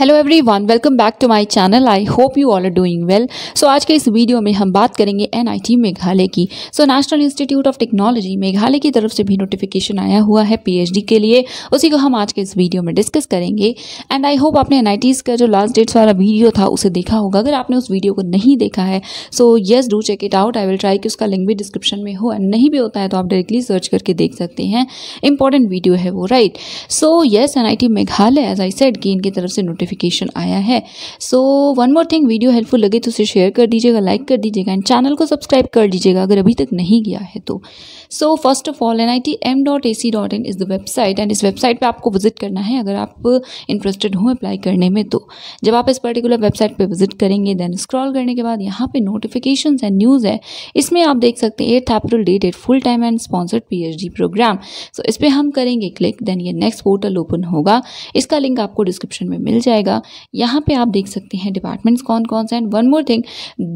Hello everyone welcome back to my channel I hope you all are doing well so आज के इस video में हम बात करेंगे एनआईटी मेघालय की so national institute of technology Meghalaya की तरफ से भी नोटिफिकेशन आया हुआ है पीएचडी के लिए उसी को हम आज के इस वीडियो में डिस्कस करेंगे एंड आई होप आपने एन का जो लास्ट डेट्स वाला वीडियो था उसे देखा होगा अगर आपने उस वीडियो को नहीं देखा है so yes do check it out I will try कि उसका लिंक भी डिस्क्रिप्शन में हो एंड नहीं भी होता है तो आप डायरेक्टली सर्च करके देख सकते हैं इंपॉर्टेंट वीडियो है वो right so yes N Meghalaya as I said की इनकी तरफ से नोटिस नोटिफिकेशन आया है so one more thing video helpful लगे तो उसे शेयर कर दीजिएगा लाइक कर दीजिएगा एंड चैनल को सब्सक्राइब कर दीजिएगा अगर अभी तक नहीं गया है तो so first of all N I T M dot A C dot in is the website and इस वेबसाइट पर आपको विजिट करना है अगर आप इंटरेस्टेड हों अप्लाई करने में तो जब आप इस पर्टिकुलर वेबसाइट पर विजिट करेंगे देन स्क्रॉल करने के बाद यहाँ पे नोटिफिकेशन एंड न्यूज़ है इसमें आप देख सकते हैं at April date at full time and sponsored the program so इस पर हम करेंगे क्लिक देन ये नेक्स्ट पोर्टल ओपन होगा इसका लिंक आपको डिस्क्रिप्शन में मिल जाएगा जाएगा यहाँ पे आप देख सकते हैं डिपार्टमेंट्स कौन कौन से हैं वन मोर थिंग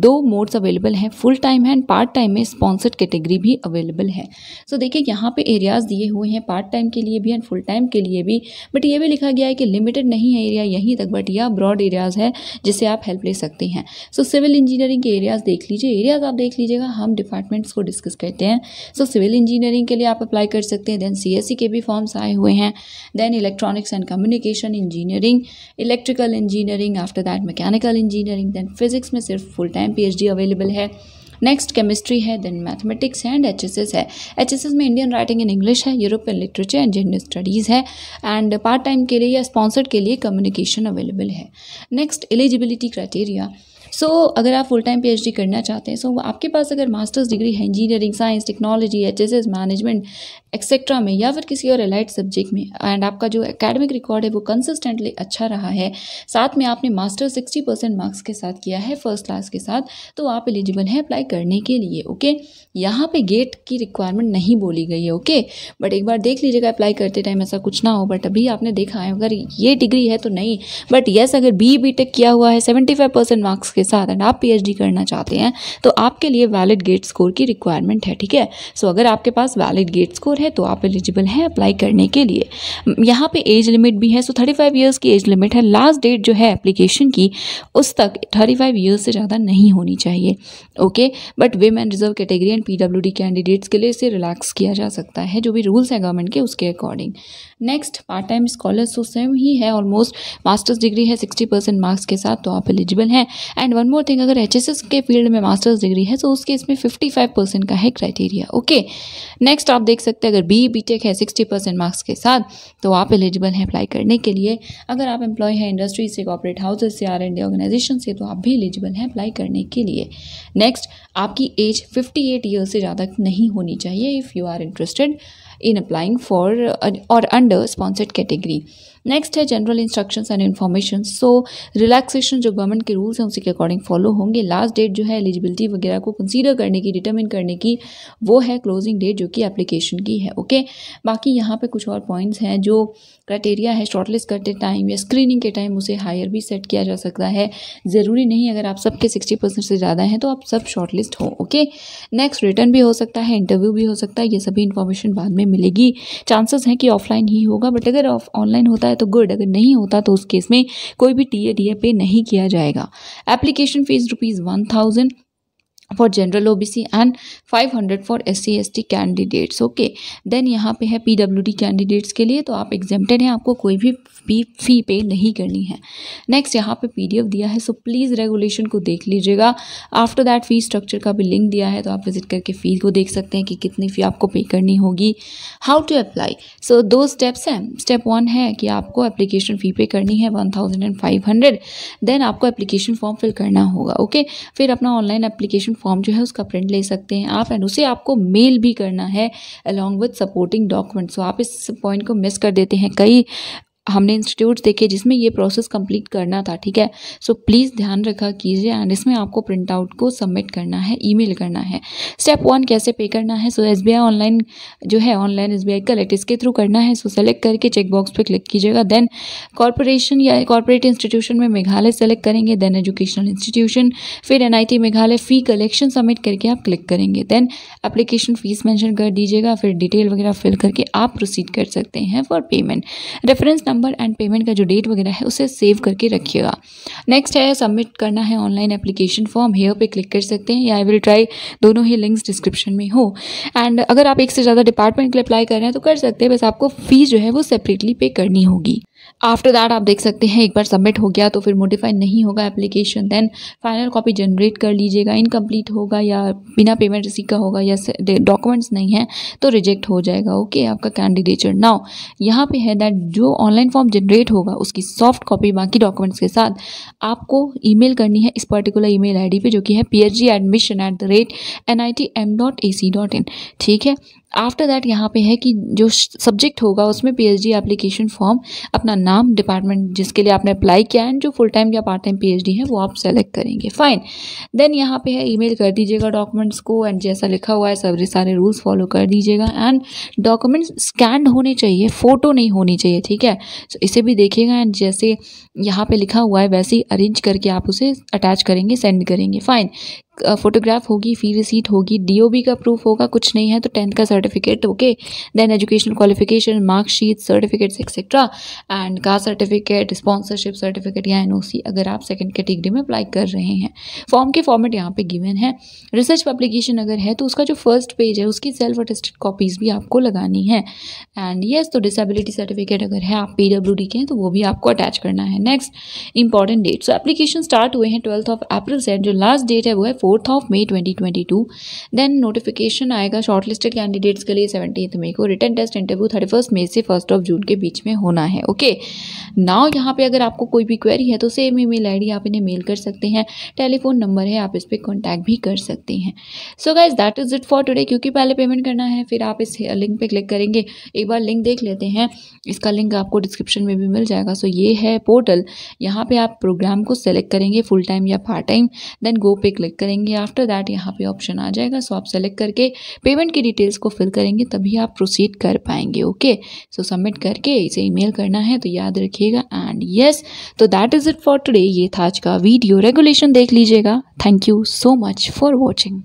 दो मोड्स अवेलेबल हैं फुल टाइम है एंड पार्ट टाइम में स्पॉन्सर्ड कैटेगरी भी अवेलेबल है सो so, देखिए यहाँ पे एरियाज़ दिए हुए हैं पार्ट टाइम के लिए भी एंड फुल टाइम के लिए भी बट ये भी लिखा गया है कि लिमिटेड नहीं है एरिया यहीं तक बट यह ब्रॉड एरियाज़ है जिससे आप हेल्प ले सकते हैं सो सिविल इंजीनियरिंग के एरियाज़ देख लीजिए एरियाज़ आप देख लीजिएगा हम डिपार्टमेंट्स को डिस्कस करते हैं सो सिविल इंजीनियरिंग के लिए आप अप्लाई कर सकते हैं देन सी e के भी फॉर्म्स आए हुए हैं then electronics and communication engineering electrical engineering after that mechanical engineering then physics में सिर्फ फुल टाइम पीएचडी अवेलेबल है नेक्स्ट केमिस्ट्री है देन मैथमेटिक्स है एंड एच है एच में इंडियन राइटिंग इन इंग्लिश है European literature and gender studies है and part time के लिए या स्पॉन्सर्ड के लिए कम्युनिकेशन अवेलेबल है next eligibility criteria so so, अगर आप फुल टाइम पीएचडी करना चाहते हैं सो so, आपके पास अगर मास्टर्स डिग्री है engineering science technology H management etcetera में या फिर किसी और एलाइट सब्जेक्ट में एंड आपका जो एकेडमिक रिकॉर्ड है वो कंसिस्टेंटली अच्छा रहा है साथ में आपने मास्टर सिक्सटी परसेंट मार्क्स के साथ किया है फर्स्ट क्लास के साथ तो आप एलिजिबल हैं अप्लाई करने के लिए ओके यहाँ पे गेट की रिक्वायरमेंट नहीं बोली गई है ओके बट एक बार देख लीजिएगा अप्लाई करते टाइम ऐसा कुछ ना हो बट अभी आपने देखा है अगर ये डिग्री है तो नहीं बट येस अगर बी बी टेक किया हुआ है सेवेंटी फाइव परसेंट मार्क्स के साथ एंड आप पी करना चाहते हैं तो आपके लिए वैलिड गेट स्कोर की रिक्वायरमेंट है ठीक है सो so, अगर आपके पास वैलिड गेट स्कोर ओवर है तो आप एलिजिबल हैं अप्लाई करने के लिए यहाँ पे एज लिमिट भी है सो थर्टी फाइव ईयर्स की एज लिमिट है लास्ट डेट जो है एप्लीकेशन की उस तक थर्टी फाइव ईयर्स से ज़्यादा नहीं होनी चाहिए okay but women reserve category and D candidates के लिए इसे रिलैक्स किया जा सकता है जो भी रूल्स हैं गवर्नमेंट के उसके according next part time scholar so same ही है ऑलमोस्ट मास्टर्स डिग्री है सिक्सटी परसेंट मार्क्स के साथ तो आप एलिजिबल हैं एंड वन मोर थिंग अगर एच के फील्ड में मास्टर्स डिग्री है तो उसके इसमें फिफ्टी फाइव परसेंट का है क्राइटेरिया ओके नेक्स्ट आप देख सकते हैं अगर बी बी टेक है सिक्सटी परसेंट मार्क्स के साथ तो आप एलिजिबल हैं अप्लाई करने के लिए अगर आप एम्प्लॉय हैं इंडस्ट्री से कॉपरेट हाउसेज से आर एंड ऑर्गेनाइजेशन से तो आप भी एलिजिबल हैं अप्लाई करने के लिए नेक्स्ट आपकी एज फिफ्टी एट ईयर्स से ज़्यादा नहीं होनी चाहिए if you are interested in applying for और अंडर स्पॉन्सर्ड कैटेगरी नेक्स्ट है general instruction and information so relaxation जो गवर्नमेंट के रूल्स हैं उसी के अकॉर्डिंग फॉलो होंगे लास्ट डेट जो है एलिजिबिलिटी वगैरह को कंसीडर करने की डिटर्मिन करने की वो है क्लोजिंग डेट जो कि एप्लीकेशन की है ओके okay? बाकी यहाँ पे कुछ और पॉइंट्स हैं जो क्राइटेरिया है शॉर्टलिस्ट करते टाइम या स्क्रीनिंग के टाइम उसे हायर भी सेट किया जा सकता है ज़रूरी नहीं अगर आप सबके सिक्सटी परसेंट से ज़्यादा हैं तो आप सब शॉर्टलिस्ट हो ओके नेक्स्ट रिटर्न भी हो सकता है इंटरव्यू भी हो सकता है ये सभी इन्फॉर्मेशन बाद में मिलेगी चांसेस हैं कि ऑफलाइन ही होगा बट अगर ऑनलाइन होता है तो गुड अगर नहीं होता तो उस केस में कोई भी टी ए ए पे नहीं किया जाएगा application fees rupees one thousand for general O B C and five hundred for S C S T candidates okay then यहाँ पे है पी डब्ल्यू डी कैंडिडेट्स के लिए तो आप एग्जेप्टेड हैं आपको कोई भी फी फी पे नहीं करनी है नेक्स्ट यहाँ पे एफ दिया है सो प्लीज़ रेगुलेशन को देख लीजिएगा आफ्टर दैट फी स्ट्रक्चर का भी लिंक दिया है तो आप विजिट करके फ़ी को देख सकते हैं कि कितनी फ़ी आपको पे करनी होगी हाउ टू अप्लाई सो दो स्टेप्स हैं स्टेप वन है कि आपको एप्लीकेशन फ़ी पे करनी है one thousand and five hundred then आपको एप्लीकेशन फॉर्म फिल करना होगा ओके okay? फिर अपना ऑनलाइन एप्लीकेशन फॉर्म जो है उसका प्रिंट ले सकते हैं आप एंड उसे आपको मेल भी करना है along with supporting documents so आप इस पॉइंट को मिस कर देते हैं कई हमने इंस्टीट्यूट देखे जिसमें ये प्रोसेस कंप्लीट करना था ठीक है सो प्लीज़ ध्यान रखा कीजिए एंड इसमें आपको प्रिंट आउट को सबमिट करना है ईमेल करना है स्टेप वन कैसे पे करना है सो एस ऑनलाइन जो है ऑनलाइन एस बी कलेक्ट इसके थ्रू करना है सो so, सेलेक्ट करके चेकबॉक्स पर क्लिक कीजिएगा देन कॉरपोरेशन या कॉरपोरेट इंस्टीट्यूशन में मेघालय सेलेक्ट करेंगे देन एजुकेशनल इंस्टीट्यूशन फिर N Meghalaya fee collection submit करके आप क्लिक करेंगे देन एप्लीकेशन फ़ीस मैंशन कर दीजिएगा फिर डिटेल वगैरह फिल करके आप प्रोसीड कर सकते हैं for payment reference number number and payment का जो डेट वगैरह है उसे सेव करके रखिएगा नेक्स्ट है सबमिट करना है ऑनलाइन एप्लीकेशन फॉर्म हेयर पे क्लिक कर सकते हैं या आई विल ट्राई दोनों ही लिंक्स डिस्क्रिप्शन में हो एंड अगर आप एक से ज़्यादा डिपार्टमेंट के लिए अप्लाई कर रहे हैं तो कर सकते हैं बस आपको फ़ीस जो है वो सेपरेटली पे करनी होगी आफ्टर दैट आप देख सकते हैं एक बार सबमिट हो गया तो फिर मोडिफाई नहीं होगा application then final copy generate कर लीजिएगा इनकम्प्लीट होगा या बिना पेमेंट रिसीव का होगा या डॉक्यूमेंट्स नहीं है तो रिजेक्ट हो जाएगा ओके okay, आपका कैंडिडेचर नाउ यहाँ पे है दैट जो ऑनलाइन फॉर्म जनरेट होगा उसकी सॉफ्ट कॉपी बाकी डॉक्यूमेंट्स के साथ आपको ई करनी है इस पर्टिकुलर ई मेल पे जो कि है P H admission at the rate N I T M dot A C dot in ठीक है आफ्टर दैट यहाँ पे है कि जो सब्जेक्ट होगा उसमें पीएचडी एप्लीकेशन फॉर्म अपना नाम डिपार्टमेंट जिसके लिए आपने अप्लाई किया एंड जो फुल टाइम या पार्ट टाइम पीएचडी है वो आप सेलेक्ट करेंगे फाइन देन यहाँ पे है ईमेल कर दीजिएगा डॉक्यूमेंट्स को एंड जैसा लिखा हुआ है सभी सारे रूल्स फॉलो कर दीजिएगा एंड डॉक्यूमेंट्स स्कैन होने चाहिए फ़ोटो नहीं होनी चाहिए ठीक है so, इसे भी देखिएगा एंड जैसे यहाँ पर लिखा हुआ है वैसे ही अरेंज करके आप उसे अटैच करेंगे सेंड करेंगे फाइन फ़ोटोग्राफ होगी फ़ी रिसीट होगी डीओबी का प्रूफ होगा कुछ नहीं है तो टेंथ का certificate okay then educational qualification marksheet certificates etcetera and caste certificate sponsorship certificate या एन अगर आप सेकेंड कैटेगरी में अप्लाई कर रहे हैं फॉर्म के फॉर्मेट यहाँ पर गिवन है रिसर्च पब्लिकेशन अगर है तो उसका जो फर्स्ट पेज है उसकी सेल्फ अटेस्टेड कॉपीज़ भी आपको लगानी है एंड येस yes, तो डिसेबिलिटी सर्टिफिकेट अगर है आप पी डब्ल्यू डी के हैं तो वो भी आपको अटैच करना है next important date so application start हुए हैं ट्वेल्थ ऑफ अप्रैल से जो लास्ट डेट है वो है fourth of twenty 2022 then notification आएगा शॉर्टलिस्टेड कैंडिडेट्स के लिए सेवेंटीथ मे को written test interview thirty first May से फर्स्ट ऑफ जून के बीच में होना है ओके नाव यहाँ पे अगर आपको कोई भी क्वेरी है तो सेम ईमेल आईडी आप इन्हें मेल कर सकते हैं टेलीफोन नंबर है आप इस पर कॉन्टैक्ट भी कर सकते हैं so guys that is it for today क्योंकि पहले पेमेंट करना है फिर आप इस लिंक पर क्लिक करेंगे एक बार लिंक देख लेते हैं इसका लिंक आपको डिस्क्रिप्शन में भी मिल जाएगा सो so, ये है पोर्टल यहाँ पर आप प्रोग्राम को सेलेक्ट करेंगे फुल टाइम या पार्ट टाइम देन गो पे क्लिक करेंगे करेंगे आफ्टर दैट यहाँ पे ऑप्शन आ जाएगा सो आप सेलेक्ट करके पेमेंट की डिटेल्स को फिल करेंगे तभी आप प्रोसीड कर पाएंगे ओके सो सबमिट करके इसे ईमेल करना है तो याद रखिएगा एंड येस तो that is it for today ये था आज का वीडियो रेगुलेशन देख लीजिएगा thank you so much for watching